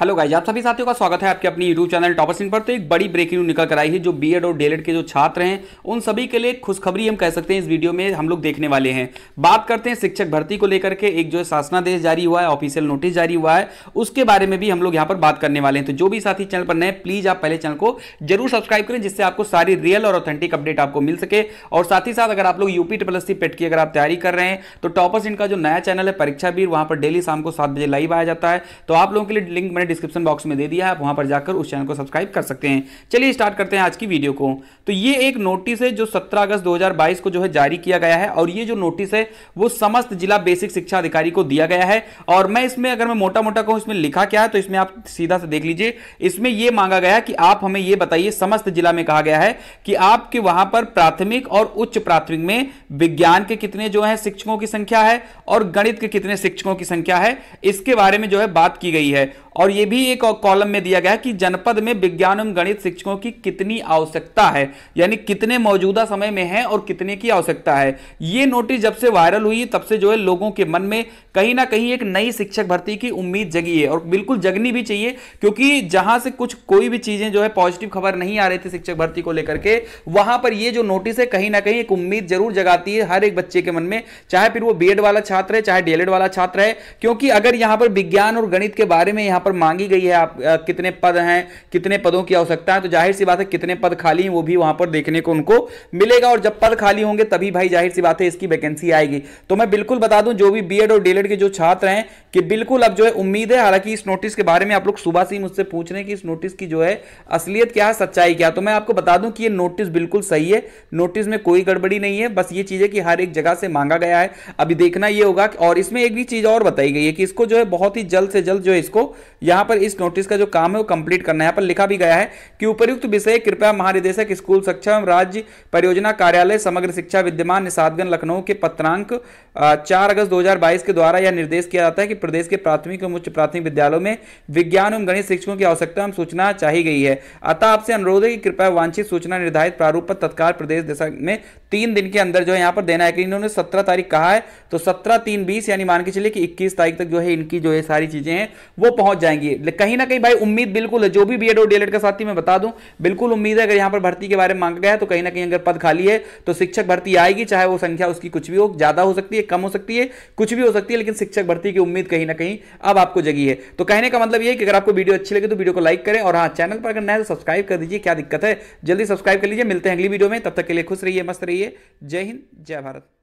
hello guys आप सभी साथियों का स्वागत है आपके अपनी यूट्यूब चैनल टॉपर्स इन पर तो एक बड़ी ब्रेकिंग न्यूज निकल कर आई है जो बीएड और डीएलएड के जो छात्र हैं उन सभी के लिए खुशखबरी हम कह सकते हैं इस वीडियो में हम लोग देखने वाले हैं बात करते हैं शिक्षक भर्ती को लेकर के एक जो शासनादेश जारी हुआ है ऑफिशियल नोटिस जारी हुआ है उसके बारे में भी हम लोग यहाँ पर बात करने वाले हैं तो जो भी साथी चैनल पर नए प्लीज आप पहले चैनल को जरूर सब्सक्राइब करें जिससे आपको सारी रियल और ऑथेंटिक अपडेट आपको मिल सके और साथ ही साथ अगर आप लोग यूपी ट्रिपल एस पेट की अगर आप तैयारी कर रहे हैं तो टॉपर्स इनका जो नया चैनल है परीक्षा भी वहाँ पर डेली शाम को सात बजे लाइव आया जाता है तो आप लोगों के लिए लिंक मैंने डिस्क्रिप्शन बॉक्स में दे दिया है आप वहाँ पर जाकर उस चैनल को सब्सक्राइब कर सकते हैं चलिए स्टार्ट करते हैं आज की वीडियो को तो ये एक नोटिस है जो सत्रह अगस्त दो को जो है जारी किया गया है और ये जो नोटिस है वो समस्त जिला बेसिक शिक्षा अधिकारी को दिया गया है और मैं इसमें अगर मैं मोटा मोटा कहूँ इसमें लिखा क्या है तो इसमें आप सीधा से देख लीजिए इसमें यह मांगा गया कि आप हमें यह बताइए समस्त जिला में कहा गया है कि आपके वहां पर प्राथमिक और उच्च प्राथमिक में विज्ञान के कितने जो है शिक्षकों की संख्या है और गणित के कितने शिक्षकों की संख्या है इसके बारे में जो है बात की गई है और ये भी एक कॉलम में दिया गया है कि जनपद में विज्ञान एवं गणित शिक्षकों की कितनी आवश्यकता है यानी कितने मौजूदा समय में है और कितने की आवश्यकता है ये नोटिस जब से वायरल हुई तब से जो है लोगों के मन में कहीं ना कहीं एक नई शिक्षक भर्ती की उम्मीद जगी है और बिल्कुल जगनी भी चाहिए क्योंकि जहां से कुछ कोई भी चीजें जो है पॉजिटिव खबर नहीं आ रही थी शिक्षक भर्ती को लेकर के वहां पर ये जो नोटिस है कहीं ना कहीं एक उम्मीद जरूर जगाती है हर एक बच्चे के मन में चाहे फिर वो बी वाला छात्र है चाहे डीएलएड वाला छात्र है क्योंकि अगर यहां पर विज्ञान और गणित के बारे में यहां पर मांगी गई है आप आ, कितने पद हैं कितने पदों की आवश्यकता है तो जाहिर सी बात है कितने पद खाली हैं वो भी वहां पर देखने को उनको मिलेगा और जब पद खाली होंगे तभी भाई जाहिर सी बात है इसकी वैकेंसी आएगी तो मैं बिल्कुल बता दूं जो भी बी और डी के जो छात्र हैं कि बिल्कुल अब जो है उम्मीद है हालांकि इस नोटिस के बारे में आप लोग सुबह से ही मुझसे पूछ रहे हैं कि इस नोटिस की जो है असलियत क्या है सच्चाई क्या तो मैं आपको बता दूं कि ये नोटिस बिल्कुल सही है नोटिस में कोई गड़बड़ी नहीं है बस ये चीज़ है कि हर एक जगह से मांगा गया है अभी देखना ये होगा और इसमें एक भी चीज़ और बताई गई है कि इसको जो है बहुत ही जल्द से जल्द जो है इसको यहां पर इस नोटिस का जो काम है वो कंप्लीट करना है यहां पर लिखा भी गया है कि उपयुक्त विषय कृपया महानिदेशक स्कूल एवं राज्य परियोजना कार्यालय समग्र शिक्षा विद्यमान निषादगन लखनऊ के पत्रांक चार अगस्त दो के द्वारा यह निर्देश किया जाता है कि प्रदेश के प्राथमिक एवं उच्च प्राथमिक विद्यालयों में विज्ञान एवं गणित शिक्षकों की आवश्यकता एवं सूचना चाहिए गई है अतः आपसे अनुरोध है कि कृपया वांछित सूचना निर्धारित प्रारूप पर तत्काल प्रदेश दिशा में तीन दिन के अंदर जो है यहाँ पर देना है कि इन्होंने सत्रह तारीख कहा है तो सत्रह तीन बीस यानी मान के चलिए कि इक्कीस तारीख तक जो है इनकी जो है सारी चीजें हैं वो पहुंच जाएंगी कहीं ना कहीं भाई उम्मीद बिल्कुल है जो भी बी एड और डीएलएड का साथी मैं बता दूं बिल्कुल उम्मीद है अगर यहां पर भर्ती के बारे में मांगा गया है तो कहीं ना कहीं अगर पद खाली है तो शिक्षक भर्ती आएगी चाहे वो संख्या उसकी कुछ भी हो ज्यादा हो सकती है कम हो सकती है कुछ भी हो सकती है लेकिन शिक्षक भर्ती की उम्मीद कहीं ना कहीं अब आपको जगी है तो कहने का मतलब यह कि अगर आपको वीडियो अच्छी लगे तो वीडियो को लाइक करें और हाँ चैनल पर अगर तो सब्सक्राइब कर दीजिए क्या दिक्कत है जल्दी सब्सक्राइब कर लीजिए मिलते हैं अगली वीडियो में तब तक के लिए खुश रहिए मस्त रहिए जय हिंद जय भारत